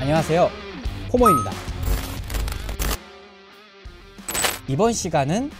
안녕하세요 포모입니다 이번 시간은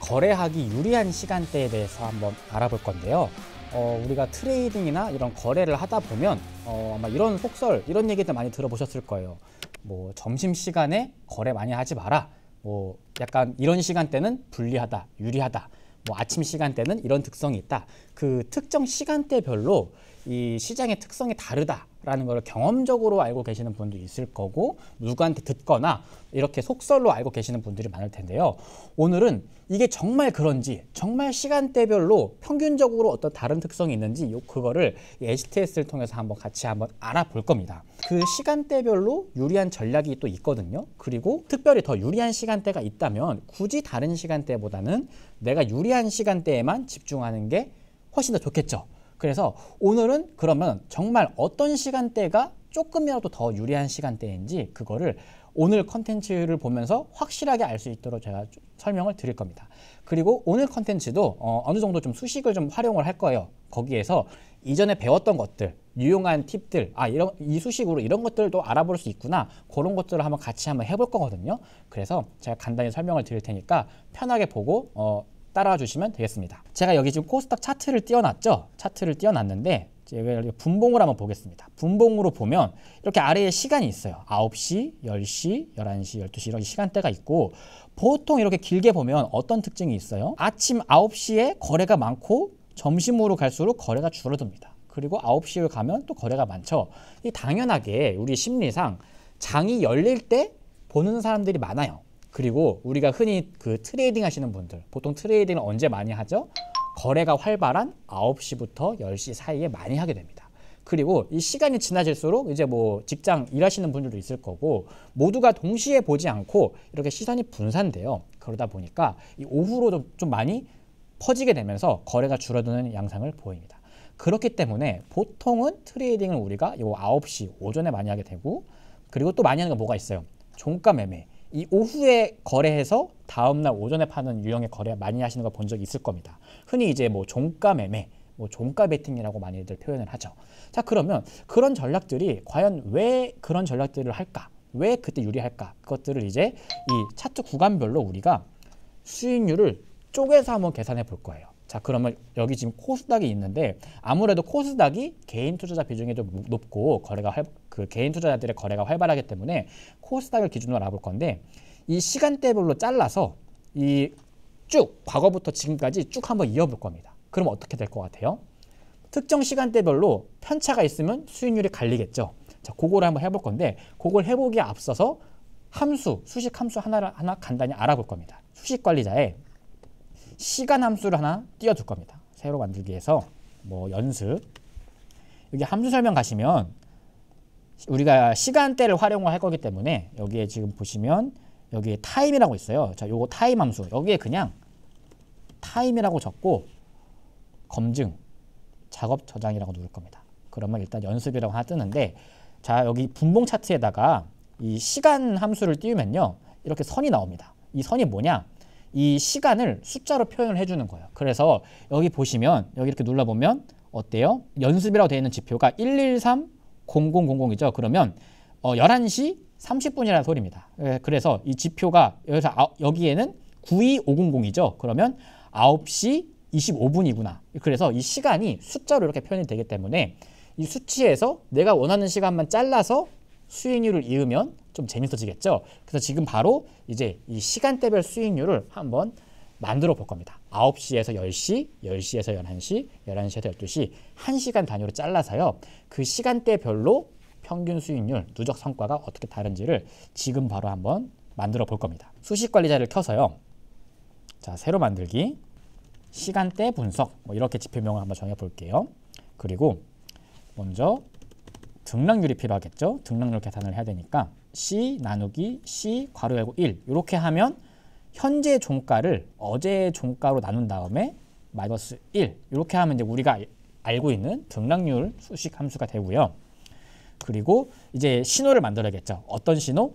거래하기 유리한 시간대에 대해서 한번 알아볼 건데요 어, 우리가 트레이딩이나 이런 거래를 하다 보면 어, 아마 이런 속설 이런 얘기들 많이 들어보셨을 거예요 뭐 점심시간에 거래 많이 하지 마라 뭐 약간 이런 시간대는 불리하다 유리하다 뭐 아침 시간대는 이런 특성이 있다 그 특정 시간대별로 이 시장의 특성이 다르다 라는 걸 경험적으로 알고 계시는 분도 있을 거고 누구한테 듣거나 이렇게 속설로 알고 계시는 분들이 많을 텐데요. 오늘은 이게 정말 그런지 정말 시간대별로 평균적으로 어떤 다른 특성이 있는지 요 그거를 HTS를 통해서 한번 같이 한번 알아볼 겁니다. 그 시간대별로 유리한 전략이 또 있거든요. 그리고 특별히 더 유리한 시간대가 있다면 굳이 다른 시간대보다는 내가 유리한 시간대에만 집중하는 게 훨씬 더 좋겠죠. 그래서 오늘은 그러면 정말 어떤 시간대가 조금이라도 더 유리한 시간대인지 그거를 오늘 컨텐츠를 보면서 확실하게 알 수 있도록 제가 설명을 드릴 겁니다. 그리고 오늘 컨텐츠도 어, 느 정도 좀 수식을 좀 활용을 할 거예요. 거기에서 이전에 배웠던 것들, 유용한 팁들, 아 이런 이 수식으로 이런 것들도 알아볼 수 있구나 그런 것들을 한번 같이 한번 해볼 거거든요. 그래서 제가 간단히 설명을 드릴 테니까 편하게 보고 어, 따라와 주시면 되겠습니다. 제가 여기 지금 코스닥 차트를 띄워놨죠? 차트를 띄워놨는데 제가 분봉을 한번 보겠습니다. 분봉으로 보면 이렇게 아래에 시간이 있어요. 9시, 10시, 11시, 12시 이런 시간대가 있고 보통 이렇게 길게 보면 어떤 특징이 있어요? 아침 9시에 거래가 많고 점심으로 갈수록 거래가 줄어듭니다. 그리고 9시에 가면 또 거래가 많죠. 이 당연하게 우리 심리상 장이 열릴 때 보는 사람들이 많아요. 그리고 우리가 흔히 그 트레이딩 하시는 분들 보통 트레이딩을 언제 많이 하죠? 거래가 활발한 9시부터 10시 사이에 많이 하게 됩니다. 그리고 이 시간이 지나질수록 이제 뭐 직장 일하시는 분들도 있을 거고 모두가 동시에 보지 않고 이렇게 시선이 분산돼요. 그러다 보니까 이 오후로 좀, 좀 많이 퍼지게 되면서 거래가 줄어드는 양상을 보입니다. 그렇기 때문에 보통은 트레이딩을 우리가 요 9시 오전에 많이 하게 되고 그리고 또 많이 하는 게 뭐가 있어요. 종가 매매. 이 오후에 거래해서 다음날 오전에 파는 유형의 거래 많이 하시는 걸 본 적이 있을 겁니다. 흔히 이제 뭐 종가 매매, 뭐 종가 베팅이라고 많이들 표현을 하죠. 자 그러면 그런 전략들이 과연 왜 그런 전략들을 할까? 왜 그때 유리할까? 그것들을 이제 이 차트 구간별로 우리가 수익률을 쪼개서 한번 계산해 볼 거예요. 자 그러면 여기 지금 코스닥이 있는데 아무래도 코스닥이 개인 투자자 비중이 좀 높고 거래가 활, 그 개인 투자자들의 거래가 활발하기 때문에 코스닥을 기준으로 알아볼 건데 이 시간대별로 잘라서 이 쭉 과거부터 지금까지 쭉 한번 이어볼 겁니다. 그럼 어떻게 될 것 같아요? 특정 시간대별로 편차가 있으면 수익률이 갈리겠죠. 자, 그거를 한번 해볼 건데 그걸 해보기에 앞서서 함수, 수식 함수 하나를 하나 간단히 알아볼 겁니다. 수식 관리자의 시간 함수를 하나 띄워줄 겁니다. 새로 만들기 위해서 뭐 연습 여기 함수 설명 가시면 우리가 시간대를 활용을 할 거기 때문에 여기에 지금 보시면 여기에 타임이라고 있어요. 자, 요거 타임 함수 여기에 그냥 타임이라고 적고 검증 작업 저장이라고 누를 겁니다. 그러면 일단 연습이라고 하나 뜨는데 자 여기 분봉 차트에다가 이 시간 함수를 띄우면요 이렇게 선이 나옵니다. 이 선이 뭐냐 이 시간을 숫자로 표현을 해주는 거예요. 그래서 여기 보시면 여기 이렇게 눌러보면 어때요? 연습이라고 되어 있는 지표가 1130000이죠. 그러면 어 11시 30분이라는 소리입니다. 예, 그래서 이 지표가 여기서 아, 여기에는 92500이죠. 그러면 9시 25분이구나. 그래서 이 시간이 숫자로 이렇게 표현이 되기 때문에 이 수치에서 내가 원하는 시간만 잘라서 수익률을 이으면 좀 재밌어지겠죠. 그래서 지금 바로 이제 이 시간대별 수익률을 한번 만들어 볼 겁니다. 9시에서 10시, 10시에서 11시, 11시에서 12시, 1시간 단위로 잘라서요. 그 시간대별로 평균 수익률, 누적 성과가 어떻게 다른지를 지금 바로 한번 만들어 볼 겁니다. 수식 관리자를 켜서요. 자, 새로 만들기, 시간대 분석, 뭐 이렇게 지표명을 한번 정해 볼게요. 그리고 먼저 등락률이 필요하겠죠. 등락률 계산을 해야 되니까 C 나누기 C 괄호 열고 1 이렇게 하면 현재 종가를 어제의 종가로 나눈 다음에 마이너스 1 이렇게 하면 이제 우리가 알고 있는 등락률 수식 함수가 되고요. 그리고 이제 신호를 만들어야겠죠. 어떤 신호?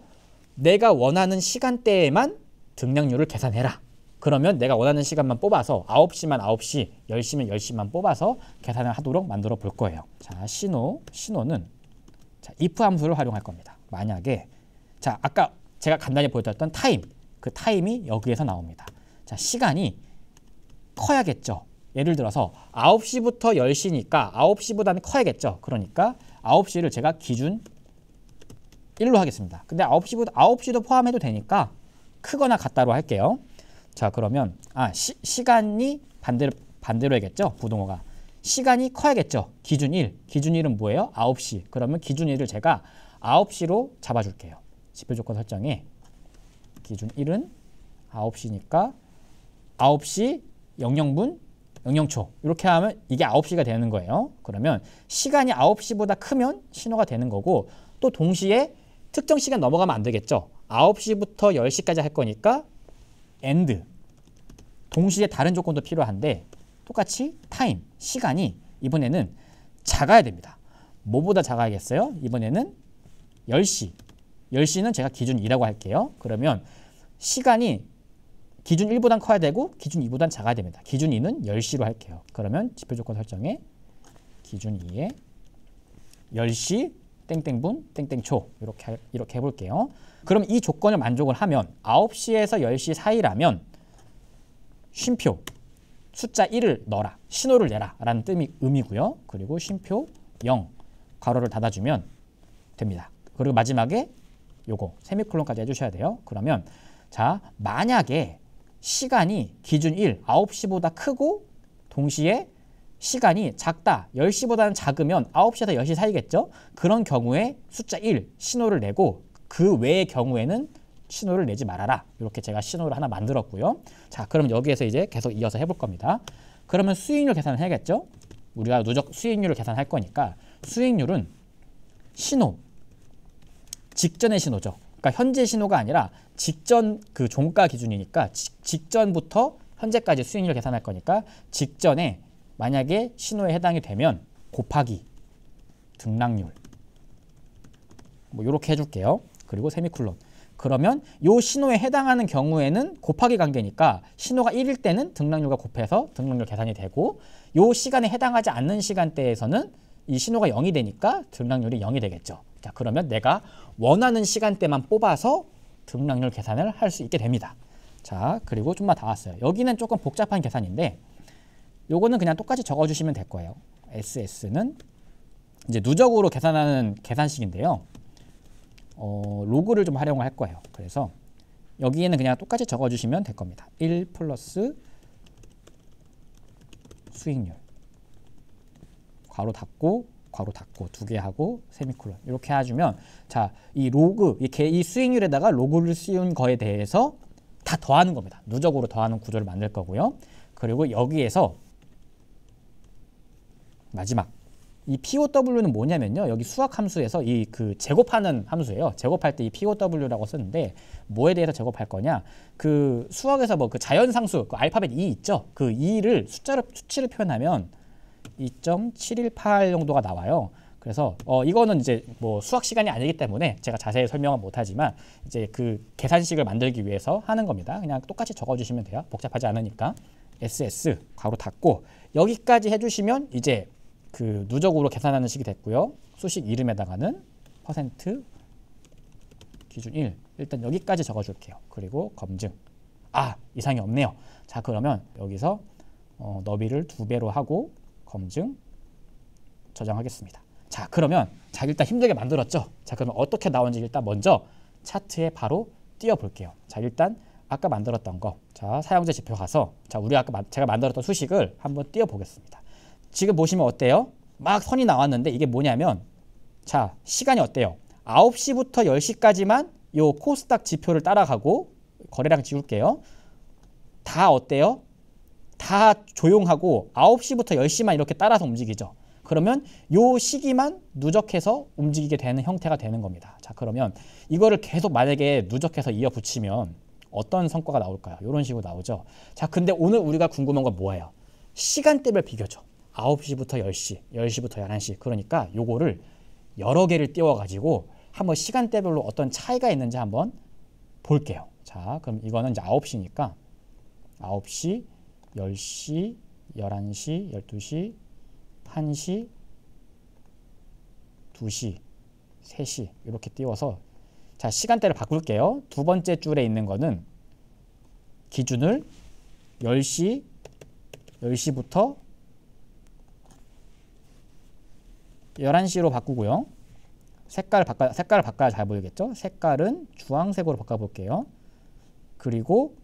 내가 원하는 시간대에만 등락률을 계산해라. 그러면 내가 원하는 시간만 뽑아서 9시만 9시, 10시면 10시만 뽑아서 계산을 하도록 만들어 볼 거예요. 자, 신호, 신호는 자, if 함수를 활용할 겁니다. 만약에 자 아까 제가 간단히 보여드렸던 타임 그 타임이 여기에서 나옵니다. 자 시간이 커야겠죠. 예를 들어서 9시부터 10시니까 9시보다는 커야겠죠. 그러니까 9시를 제가 기준 1로 하겠습니다. 근데 9시부터 9시도 포함해도 되니까 크거나 같다로 할게요. 자 그러면 아 시, 간이 반대로 반대로 해겠죠 부동어가 시간이 커야겠죠 기준 1 기준 1은 뭐예요 9시 그러면 기준 1을 제가 9시로 잡아줄게요. 지표 조건 설정에 기준 1은 9시니까 9시 00분 00초 이렇게 하면 이게 9시가 되는 거예요. 그러면 시간이 9시보다 크면 신호가 되는 거고 또 동시에 특정 시간 넘어가면 안 되겠죠. 9시부터 10시까지 할 거니까 end 동시에 다른 조건도 필요한데 똑같이 타임 시간이 이번에는 작아야 됩니다. 뭐보다 작아야겠어요? 이번에는 10시. 10시는 제가 기준 2라고 할게요. 그러면 시간이 기준 1보단 커야 되고 기준 2보단 작아야 됩니다. 기준 2는 10시로 할게요. 그러면 지표 조건 설정에 기준 2에 10시 땡땡분 땡땡초 이렇게 이렇게 해 볼게요. 그럼 이 조건을 만족을 하면 9시에서 10시 사이라면 쉼표 숫자 1을 넣어라. 신호를 내라. 라는 뜻이 의미고요. 그리고 쉼표 0 괄호를 닫아주면 됩니다. 그리고 마지막에 요거 세미콜론까지 해주셔야 돼요. 그러면 자 만약에 시간이 기준 1, 9시보다 크고 동시에 시간이 작다, 10시보다는 작으면 9시에서 10시 사이겠죠? 그런 경우에 숫자 1 신호를 내고 그 외의 경우에는 신호를 내지 말아라. 이렇게 제가 신호를 하나 만들었고요. 자, 그럼 여기에서 이제 계속 이어서 해볼 겁니다. 그러면 수익률 계산을 해야겠죠? 우리가 누적 수익률을 계산할 거니까 수익률은 신호 직전의 신호죠. 그러니까 현재 신호가 아니라 직전 그 종가 기준이니까 직전부터 현재까지 수익률 계산할 거니까 직전에 만약에 신호에 해당이 되면 곱하기 등락률 뭐 이렇게 해줄게요. 그리고 세미콜론 그러면 이 신호에 해당하는 경우에는 곱하기 관계니까 신호가 1일 때는 등락률과 곱해서 등락률 계산이 되고 요 시간에 해당하지 않는 시간대에서는 이 신호가 0이 되니까 등락률이 0이 되겠죠. 자 그러면 내가 원하는 시간대만 뽑아서 등락률 계산을 할 수 있게 됩니다. 자 그리고 좀만 다 왔어요. 여기는 조금 복잡한 계산인데 요거는 그냥 똑같이 적어주시면 될 거예요. SS는 이제 누적으로 계산하는 계산식인데요. 어, 로그를 좀 활용을 할 거예요. 그래서 여기에는 그냥 똑같이 적어주시면 될 겁니다. 1 플러스 수익률 괄호 닫고 괄호 닫고 두 개 하고 세미콜론 이렇게 해주면 자 이 로그 이렇게 이 수익률에다가 로그를 씌운 거에 대해서 다 더하는 겁니다. 누적으로 더하는 구조를 만들 거고요. 그리고 여기에서 마지막 이 POW는 뭐냐면요. 여기 수학 함수에서 이 그 제곱하는 함수예요. 제곱할 때 이 POW라고 쓰는데 뭐에 대해서 제곱할 거냐? 그 수학에서 뭐 그 자연상수, 그 알파벳 e 있죠? 그 e 를 숫자로 수치를 표현하면 2.718 정도가 나와요. 그래서 어 이거는 이제 뭐 수학 시간이 아니기 때문에 제가 자세히 설명은 못하지만 이제 그 계산식을 만들기 위해서 하는 겁니다. 그냥 똑같이 적어주시면 돼요. 복잡하지 않으니까 SS 괄호 닫고 여기까지 해주시면 이제 그 누적으로 계산하는 식이 됐고요. 수식 이름에다가는 퍼센트 기준 1 일단 여기까지 적어줄게요. 그리고 검증 아 이상이 없네요. 자 그러면 여기서 어, 너비를 두 배로 하고 검증 저장하겠습니다. 자 그러면 자 일단 힘들게 만들었죠. 자 그러면 어떻게 나온지 일단 먼저 차트에 바로 띄워볼게요. 자 일단 아까 만들었던 거. 자 사용자 지표 가서 자 우리 아까 마, 제가 만들었던 수식을 한번 띄워보겠습니다. 지금 보시면 어때요? 막 선이 나왔는데 이게 뭐냐면 자 시간이 어때요? 9시부터 10시까지만 요 코스닥 지표를 따라가고 거래량 지울게요. 다 어때요? 다 조용하고 9시부터 10시만 이렇게 따라서 움직이죠. 그러면 요 시기만 누적해서 움직이게 되는 형태가 되는 겁니다. 자 그러면 이거를 계속 만약에 누적해서 이어 붙이면 어떤 성과가 나올까요? 이런 식으로 나오죠. 자 근데 오늘 우리가 궁금한 건 뭐예요? 시간대별 비교죠. 9시부터 10시, 10시부터 11시 그러니까 요거를 여러 개를 띄워가지고 한번 시간대별로 어떤 차이가 있는지 한번 볼게요. 자 그럼 이거는 이제 9시니까 9시, 10시, 11시, 12시, 1시, 2시, 3시 이렇게 띄워서 자 시간대를 바꿀게요. 두 번째 줄에 있는 거는 기준을 10시, 10시부터 11시로 바꾸고요. 색깔 바꿔, 색깔을 바꿔야 잘 보이겠죠? 색깔은 주황색으로 바꿔볼게요. 그리고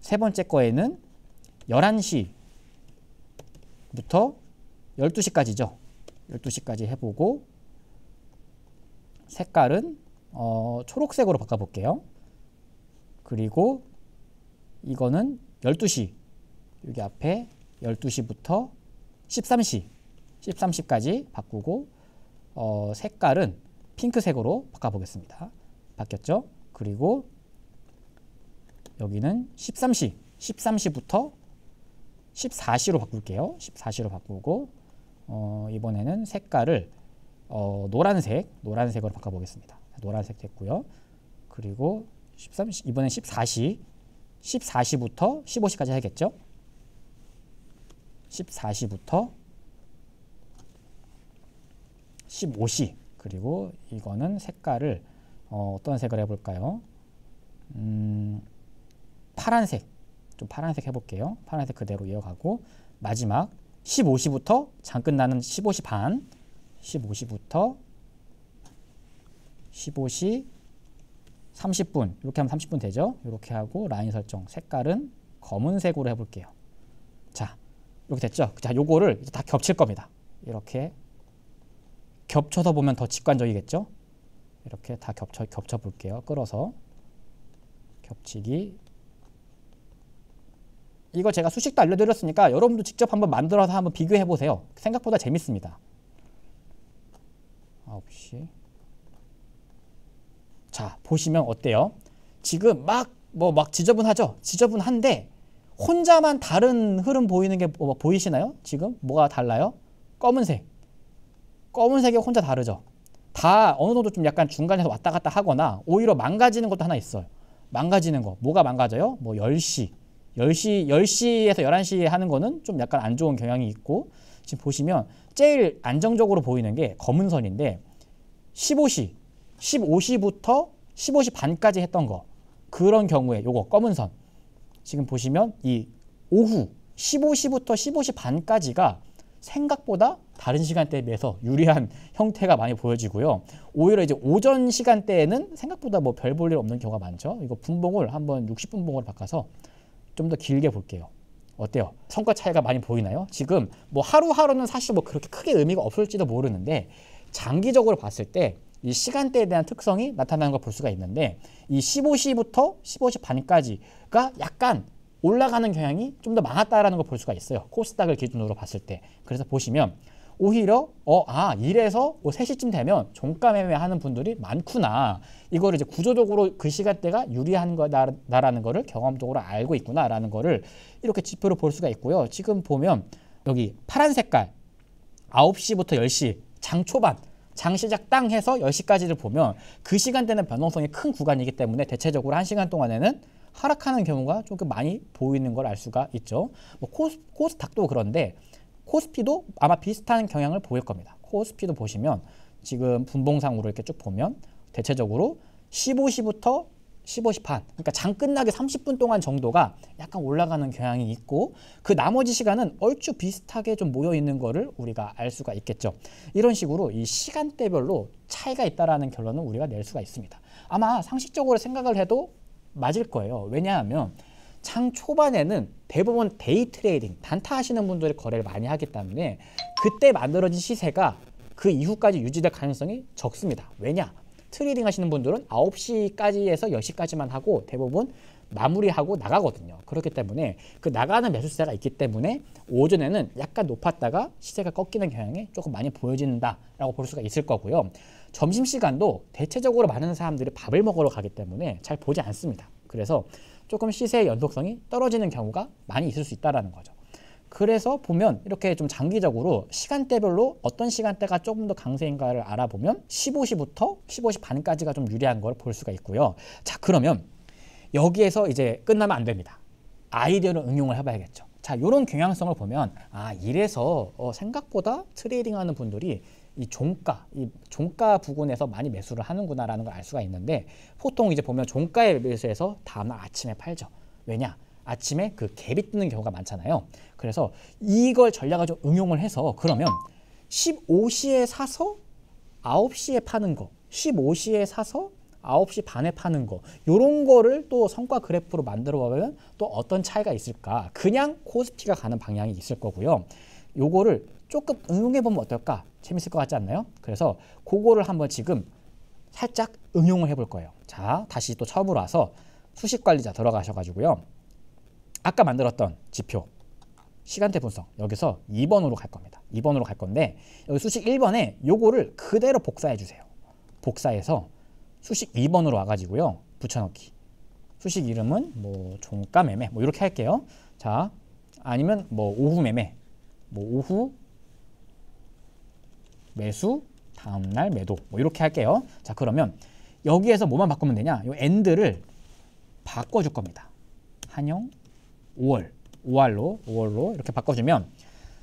세 번째 거에는 11시부터 12시까지죠. 12시까지 해보고 색깔은 어, 초록색으로 바꿔볼게요. 그리고 이거는 12시 여기 앞에 12시부터 13시 13시까지 바꾸고 어, 색깔은 핑크색으로 바꿔보겠습니다. 바뀌었죠? 그리고 여기는 13시 13시부터 14시로 바꿀게요. 14시로 바꾸고 어, 이번에는 색깔을 어, 노란색, 노란색으로 바꿔보겠습니다. 노란색 됐고요. 그리고 1 3 이번엔 14시, 14시부터 15시까지 해야겠죠? 14시부터 15시 그리고 이거는 색깔을 어, 떤 색을 해볼까요? 음, 파란색 좀 파란색 해볼게요. 파란색 그대로 이어가고 마지막 15시부터 장 끝나는 15시 반 15시부터 15시 30분 이렇게 하면 30분 되죠? 이렇게 하고 라인 설정 색깔은 검은색으로 해볼게요. 자 이렇게 됐죠? 자 요거를 이제 다 겹칠 겁니다. 이렇게 겹쳐서 보면 더 직관적이겠죠? 이렇게 다 겹쳐 겹쳐 볼게요. 끌어서 겹치기 이거 제가 수식도 알려드렸으니까 여러분도 직접 한번 만들어서 한번 비교해보세요. 생각보다 재밌습니다. 9시 자 보시면 어때요? 지금 막 뭐막 뭐, 지저분하죠? 지저분한데 혼자만 다른 흐름 보이는 게 뭐, 뭐, 보이시나요? 지금 뭐가 달라요? 검은색 검은색이 혼자 다르죠? 다 어느 정도 좀 약간 중간에서 왔다 갔다 하거나 오히려 망가지는 것도 하나 있어요. 망가지는 거 뭐가 망가져요? 뭐 10시 열시1시에서 1 1 시에 하는 거는 좀 약간 안 좋은 경향이 있고 지금 보시면 제일 안정적으로 보이는 게 검은 선인데 1 5시 십오 시부터 1 5시 반까지 했던 거 그런 경우에 요거 검은 선 지금 보시면 이 오후 1 5 시부터 1 5시 반까지가 생각보다 다른 시간대에 비해서 유리한 형태가 많이 보여지고요. 오히려 이제 오전 시간대에는 생각보다 뭐 별 볼 일 없는 경우가 많죠. 이거 분봉을 한번 60분봉으로 바꿔서 좀더 길게 볼게요. 어때요? 성과 차이가 많이 보이나요? 지금 뭐 하루하루는 사실 뭐 그렇게 크게 의미가 없을지도 모르는데 장기적으로 봤을 때 이 시간대에 대한 특성이 나타나는 걸 볼 수가 있는데 이 15시부터 15시 반까지가 약간 올라가는 경향이 좀 더 많았다라는 걸 볼 수가 있어요. 코스닥을 기준으로 봤을 때. 그래서 보시면 오히려 어 아 이래서 뭐 3시쯤 되면 종가 매매하는 분들이 많구나. 이거를 이제 구조적으로 그 시간대가 유리한 거다라는 거를 경험적으로 알고 있구나라는 거를 이렇게 지표로 볼 수가 있고요. 지금 보면 여기 파란 색깔 9시부터 10시 장 초반 장 시작 땅 해서 10시까지를 보면 그 시간대는 변동성이 큰 구간이기 때문에 대체적으로 한시간 동안에는 하락하는 경우가 조금 많이 보이는 걸 알 수가 있죠. 뭐 코스, 코스닥도 그런데 코스피도 아마 비슷한 경향을 보일 겁니다. 코스피도 보시면 지금 분봉상으로 이렇게 쭉 보면 대체적으로 15시부터 15시 반 그러니까 장 끝나기 30분 동안 정도가 약간 올라가는 경향이 있고 그 나머지 시간은 얼추 비슷하게 좀 모여 있는 거를 우리가 알 수가 있겠죠. 이런 식으로 이 시간대별로 차이가 있다라는 결론은 우리가 낼 수가 있습니다. 아마 상식적으로 생각을 해도 맞을 거예요. 왜냐하면 창 초반에는 대부분 데이 트레이딩, 단타 하시는 분들이 거래를 많이 하기 때문에 그때 만들어진 시세가 그 이후까지 유지될 가능성이 적습니다. 왜냐? 트레이딩 하시는 분들은 9시까지에서 10시까지만 하고 대부분 마무리하고 나가거든요. 그렇기 때문에 그 나가는 매수세가 있기 때문에 오전에는 약간 높았다가 시세가 꺾이는 경향이 조금 많이 보여진다라고 볼 수가 있을 거고요. 점심시간도 대체적으로 많은 사람들이 밥을 먹으러 가기 때문에 잘 보지 않습니다. 그래서 조금 시세의 연속성이 떨어지는 경우가 많이 있을 수 있다는 거죠. 그래서 보면 이렇게 좀 장기적으로 시간대별로 어떤 시간대가 조금 더 강세인가를 알아보면 15시부터 15시 반까지가 좀 유리한 걸 볼 수가 있고요. 자 그러면 여기에서 이제 끝나면 안 됩니다. 아이디어를 응용을 해봐야겠죠. 자 이런 경향성을 보면 아 이래서 어, 생각보다 트레이딩하는 분들이 이 종가, 이 종가 부근에서 많이 매수를 하는구나라는 걸 알 수가 있는데 보통 이제 보면 종가에 매수해서 다음날 아침에 팔죠. 왜냐? 아침에 그 갭이 뜨는 경우가 많잖아요. 그래서 이걸 전략을 좀 응용을 해서 그러면 15시에 사서 9시에 파는 거, 15시에 사서 9시 반에 파는 거이런 거를 또 성과 그래프로 만들어 보면 또 어떤 차이가 있을까 그냥 코스피가 가는 방향이 있을 거고요 요거를 조금 응용해 보면 어떨까 재밌을 것 같지 않나요? 그래서 그거를 한번 지금 살짝 응용을 해 볼 거예요. 자, 다시 또 처음으로 와서 수식 관리자 들어가셔가지고요. 아까 만들었던 지표, 시간대 분석, 여기서 2번으로 갈 겁니다. 2번으로 갈 건데, 여기 수식 1번에 요거를 그대로 복사해 주세요. 복사해서 수식 2번으로 와가지고요. 붙여넣기. 수식 이름은 뭐 종가 매매, 뭐 이렇게 할게요. 자, 아니면 뭐 오후 매매, 뭐 오후 매수, 다음날 매도 뭐 이렇게 할게요. 자 그러면 여기에서 뭐만 바꾸면 되냐? 이 엔드를 바꿔줄 겁니다. 한영 5월 5월로 5월로 이렇게 바꿔주면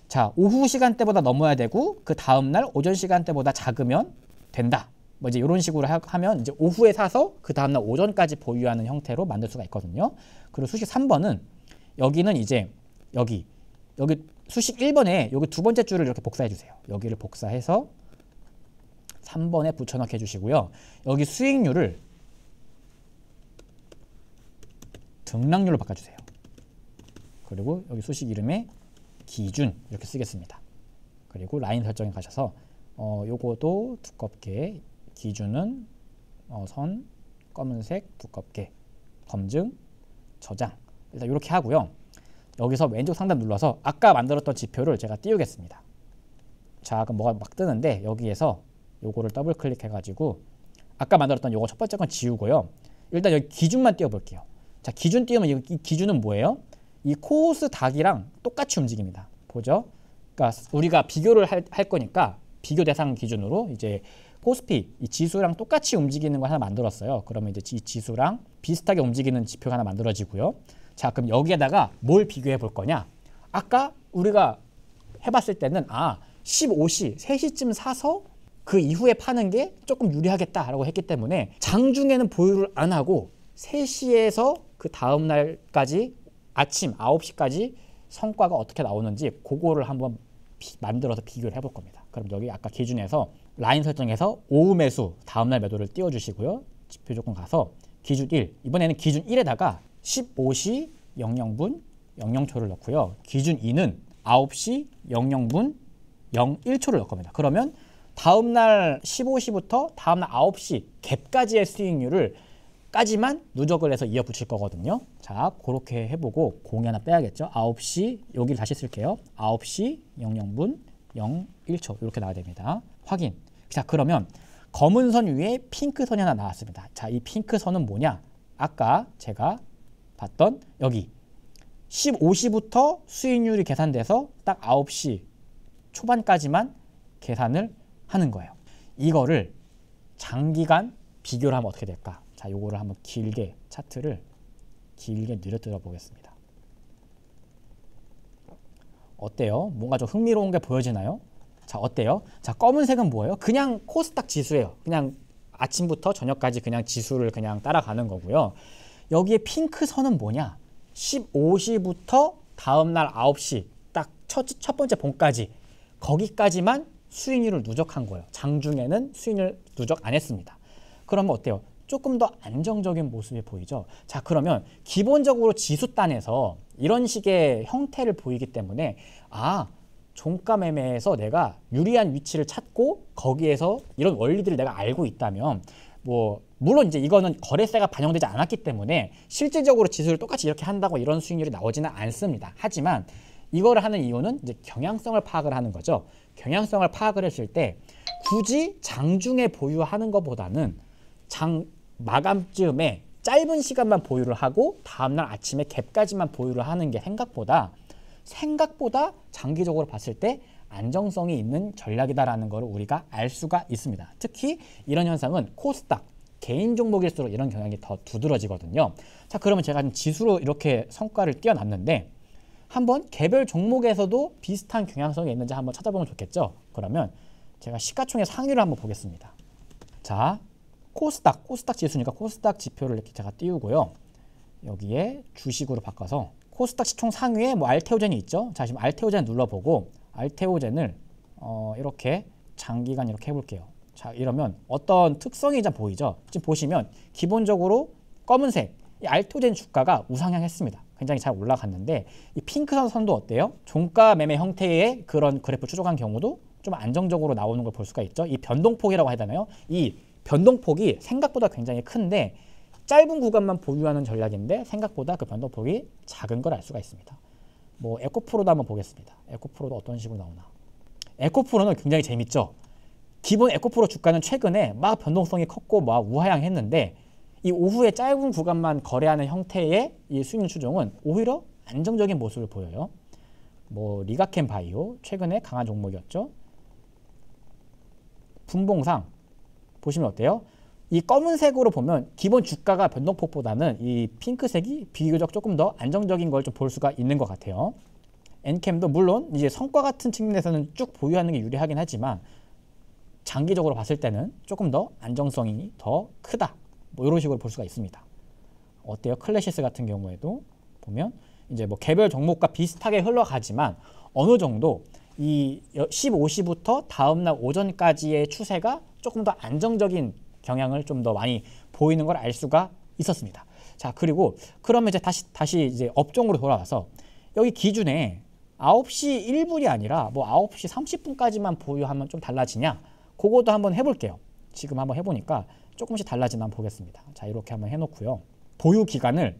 자 오후 시간대보다 넘어야 되고 그 다음날 오전 시간대보다 작으면 된다. 뭐 이제 이런 식으로 하, 면 이제 오후에 사서 그 다음날 오전까지 보유하는 형태로 만들 수가 있거든요. 그리고 수식 3번은 여기는 이제 여기 여기 수식 1번에 여기 두 번째 줄을 이렇게 복사해 주세요. 여기를 복사해서 3번에 붙여넣기 해주시고요. 여기 수익률을 등락률로 바꿔주세요. 그리고 여기 수식 이름에 기준 이렇게 쓰겠습니다. 그리고 라인 설정에 가셔서 어, 요거도 두껍게 기준은 어, 선 검은색 두껍게 검증 저장 일단 이렇게 하고요. 여기서 왼쪽 상단 눌러서 아까 만들었던 지표를 제가 띄우겠습니다. 자 그럼 뭐가 막 뜨는데 여기에서 요거를 더블 클릭해가지고 아까 만들었던 요거 첫 번째 건 지우고요. 일단 여기 기준만 띄워볼게요. 자 기준 띄우면 이 기준은 뭐예요? 이 코스 닭이랑 똑같이 움직입니다. 보죠? 그러니까 우리가 비교를 할, 할 거니까 비교 대상 기준으로 이제 코스피 이 지수랑 똑같이 움직이는 거 하나 만들었어요. 그러면 이제 이 지수랑 비슷하게 움직이는 지표가 하나 만들어지고요. 자 그럼 여기에다가 뭘 비교해 볼 거냐 아까 우리가 해봤을 때는 아 15시, 3시쯤 사서 그 이후에 파는 게 조금 유리하겠다라고 했기 때문에 장중에는 보유를 안 하고 3시에서 그 다음 날까지 아침 9시까지 성과가 어떻게 나오는지 그거를 한번 비, 만들어서 비교를 해 볼 겁니다. 그럼 여기 아까 기준에서 라인 설정에서 오후 매수 다음날 매도를 띄워주시고요. 지표 조건 가서 기준 1 이번에는 기준 1에다가 15시 00분 00초를 넣고요. 기준 2는 9시 00분 01초를 넣을 겁니다. 그러면 다음날 15시부터 다음날 9시 갭까지의 수익률을 까지만 누적을 해서 이어 붙일 거거든요. 자, 그렇게 해보고 공이 하나 빼야겠죠. 9시 여기를 다시 쓸게요. 9시 00분 01초 이렇게 나와야 됩니다. 확인. 자, 그러면 검은 선 위에 핑크 선이 하나 나왔습니다. 자, 이 핑크 선은 뭐냐? 아까 제가 봤던 여기 15시부터 수익률이 계산돼서 딱 9시 초반까지만 계산을 하는 거예요. 이거를 장기간 비교를 하면 어떻게 될까? 자, 요거를 한번 길게 차트를 길게 늘어뜨려 보겠습니다. 어때요? 뭔가 좀 흥미로운 게 보여지나요? 자, 어때요? 자, 검은색은 뭐예요? 그냥 코스닥 지수예요. 그냥 아침부터 저녁까지 그냥 지수를 그냥 따라가는 거고요. 여기에 핑크 선은 뭐냐? 15시부터 다음날 9시 딱 첫 첫 번째 봉까지 거기까지만 수익률을 누적한 거예요. 장중에는 수익률 누적 안 했습니다. 그러면 어때요? 조금 더 안정적인 모습이 보이죠. 자 그러면 기본적으로 지수단에서 이런 식의 형태를 보이기 때문에 아 종가 매매에서 내가 유리한 위치를 찾고 거기에서 이런 원리들을 내가 알고 있다면 뭐 물론 이제 이거는 거래세가 반영되지 않았기 때문에 실질적으로 지수를 똑같이 이렇게 한다고 이런 수익률이 나오지는 않습니다. 하지만 이거를 하는 이유는 이제 경향성을 파악을 하는 거죠. 경향성을 파악을 했을 때 굳이 장중에 보유하는 것보다는 장 마감쯤에 짧은 시간만 보유를 하고 다음날 아침에 갭까지만 보유를 하는 게 생각보다 생각보다 장기적으로 봤을 때 안정성이 있는 전략이다라는 것을 우리가 알 수가 있습니다. 특히 이런 현상은 코스닥, 개인 종목일수록 이런 경향이 더 두드러지거든요. 자, 그러면 제가 지수로 이렇게 성과를 띄어놨는데 한번 개별 종목에서도 비슷한 경향성이 있는지 한번 찾아보면 좋겠죠. 그러면 제가 시가총액 상위를 한번 보겠습니다. 자, 코스닥, 코스닥 지수니까 코스닥 지표를 이렇게 제가 띄우고요. 여기에 주식으로 바꿔서 코스닥 시총 상위에 뭐 알테오젠이 있죠. 자, 지금 알테오젠 눌러보고 알테오젠을 어, 이렇게 장기간 이렇게 해볼게요. 자, 이러면 어떤 특성이 이제 보이죠. 지금 보시면 기본적으로 검은색 이 알테오젠 주가가 우상향했습니다. 굉장히 잘 올라갔는데 이 핑크선 선도 어때요? 종가 매매 형태의 그런 그래프 추적한 경우도 좀 안정적으로 나오는 걸 볼 수가 있죠. 이 변동폭이라고 하잖아요이 변동폭이 생각보다 굉장히 큰데 짧은 구간만 보유하는 전략인데 생각보다 그 변동폭이 작은 걸 알 수가 있습니다. 뭐 에코프로도 한번 보겠습니다. 에코프로도 어떤 식으로 나오나. 에코프로는 굉장히 재밌죠. 기본 에코프로 주가는 최근에 막 변동성이 컸고 막 우하향했는데 이 오후에 짧은 구간만 거래하는 형태의 이 수익률 추종은 오히려 안정적인 모습을 보여요. 뭐 리가켄 바이오 최근에 강한 종목이었죠. 분봉상 보시면 어때요? 이 검은색으로 보면 기본 주가가 변동폭보다는 이 핑크색이 비교적 조금 더 안정적인 걸 좀 볼 수가 있는 것 같아요. 엔캠도 물론 이제 성과 같은 측면에서는 쭉 보유하는 게 유리하긴 하지만 장기적으로 봤을 때는 조금 더 안정성이 더 크다. 뭐 이런 식으로 볼 수가 있습니다. 어때요? 클래시스 같은 경우에도 보면 이제 뭐 개별 종목과 비슷하게 흘러가지만 어느 정도 이 15시부터 다음날 오전까지의 추세가 조금 더 안정적인 경향을 좀 더 많이 보이는 걸 알 수가 있었습니다. 자, 그리고 그러면 이제 다시 다시 이제 업종으로 돌아와서 여기 기준에 9시 1분이 아니라 뭐 9시 30분까지만 보유하면 좀 달라지냐? 그것도 한번 해 볼게요. 지금 한번 해 보니까 조금씩 달라지나 보겠습니다. 자, 이렇게 한번 해 놓고요. 보유 기간을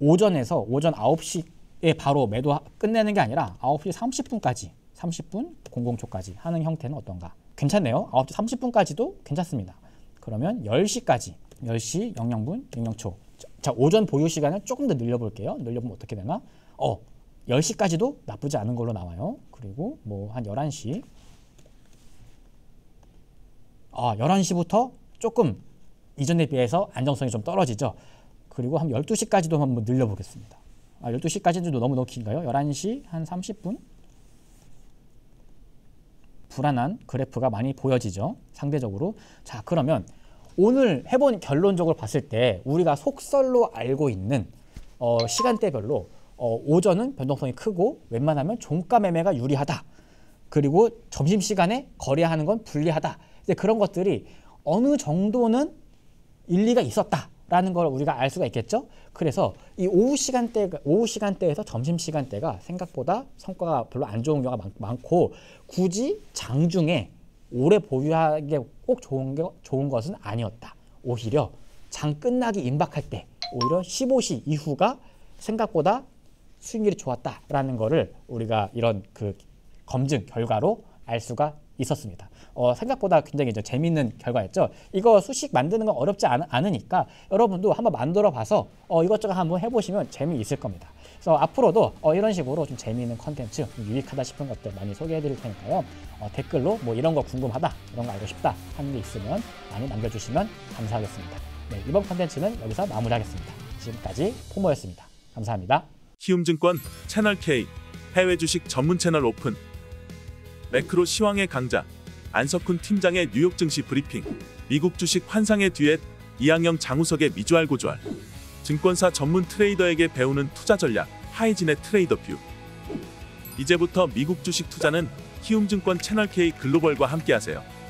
오전에서 오전 9시에 바로 매도 끝내는 게 아니라 9시 30분까지 30분 00초까지 하는 형태는 어떤가? 괜찮네요. 9시 30분까지도 괜찮습니다. 그러면 10시까지 10시 00분 00초 자 오전 보유 시간을 조금 더 늘려볼게요 늘려보면 어떻게 되나 어 10시까지도 나쁘지 않은 걸로 나와요 그리고 뭐 한 11시 아 11시부터 조금 이전에 비해서 안정성이 좀 떨어지죠 그리고 한 12시까지도 한번 늘려보겠습니다 아 12시까지도 너무너무 긴가요? 11시 한 30분? 불안한 그래프가 많이 보여지죠. 상대적으로. 자, 그러면 오늘 해본 결론적으로 봤을 때 우리가 속설로 알고 있는 어, 시간대별로 어, 오전은 변동성이 크고 웬만하면 종가 매매가 유리하다. 그리고 점심시간에 거래하는 건 불리하다. 이제 그런 것들이 어느 정도는 일리가 있었다. 라는 걸 우리가 알 수가 있겠죠? 그래서 이 오후 시간대, 오후 시간대에서 점심 시간대가 생각보다 성과가 별로 안 좋은 경우가 많, 고 굳이 장중에 오래 보유하기에 꼭 좋은, 게, 좋은 것은 아니었다. 오히려 장 끝나기 임박할 때 오히려 15시 이후가 생각보다 수익률이 좋았다라는 거를 우리가 이런 그 검증 결과로 알 수가 있었습니다. 어, 생각보다 굉장히 이제 재밌는 결과였죠. 이거 수식 만드는 건 어렵지 않, 으니까 여러분도 한번 만들어 봐서 어, 이것저것 한번 해보시면 재미있을 겁니다. 그래서 앞으로도 어, 이런 식으로 좀 재미있는 컨텐츠, 유익하다 싶은 것들 많이 소개해드릴 테니까요. 어, 댓글로 뭐 이런 거 궁금하다, 이런 거 알고 싶다 하는 게 있으면 많이 남겨주시면 감사하겠습니다. 네, 이번 컨텐츠는 여기서 마무리하겠습니다. 지금까지 포모였습니다. 감사합니다. 키움증권 채널 K 해외 주식 전문 채널 오픈 매크로 시황의 강자 안석훈 팀장의 뉴욕 증시 브리핑, 미국 주식 환상의 뒤에 이항영 장우석의 미주알 고주알, 증권사 전문 트레이더에게 배우는 투자 전략, 하이진의 트레이더 뷰. 이제부터 미국 주식 투자는 키움증권 채널K 글로벌과 함께하세요.